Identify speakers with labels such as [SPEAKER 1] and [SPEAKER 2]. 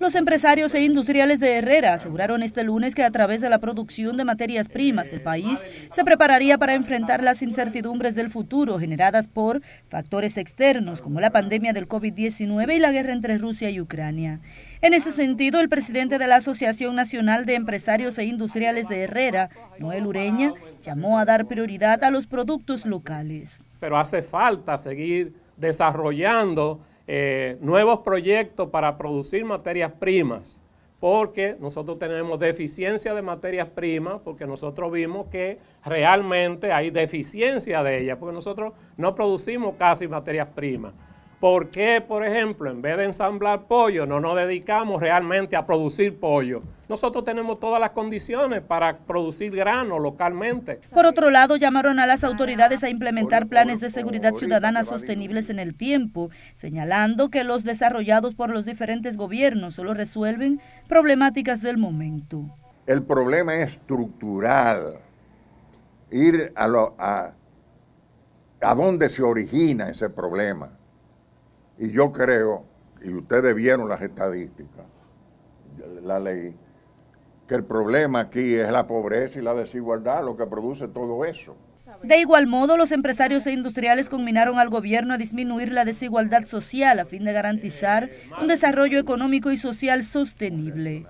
[SPEAKER 1] Los empresarios e industriales de Herrera aseguraron este lunes que a través de la producción de materias primas el país se prepararía para enfrentar las incertidumbres del futuro generadas por factores externos como la pandemia del COVID-19 y la guerra entre Rusia y Ucrania. En ese sentido, el presidente de la Asociación Nacional de Empresarios e Industriales de Herrera, Noel Ureña, llamó a dar prioridad a los productos locales.
[SPEAKER 2] Pero hace falta seguir desarrollando eh, nuevos proyectos para producir materias primas, porque nosotros tenemos deficiencia de materias primas, porque nosotros vimos que realmente hay deficiencia de ellas, porque nosotros no producimos casi materias primas. ¿Por qué, por ejemplo, en vez de ensamblar pollo, no nos dedicamos realmente a producir pollo? Nosotros tenemos todas las condiciones para producir grano localmente.
[SPEAKER 1] Por otro lado, llamaron a las autoridades a implementar planes de seguridad ciudadana sostenibles en el tiempo, señalando que los desarrollados por los diferentes gobiernos solo resuelven problemáticas del momento.
[SPEAKER 3] El problema es estructural. Ir a, lo, a, a dónde se origina ese problema y yo creo, y ustedes vieron las estadísticas, la ley, que el problema aquí es la pobreza y la desigualdad, lo que produce todo eso.
[SPEAKER 1] De igual modo, los empresarios e industriales combinaron al gobierno a disminuir la desigualdad social a fin de garantizar un desarrollo económico y social sostenible.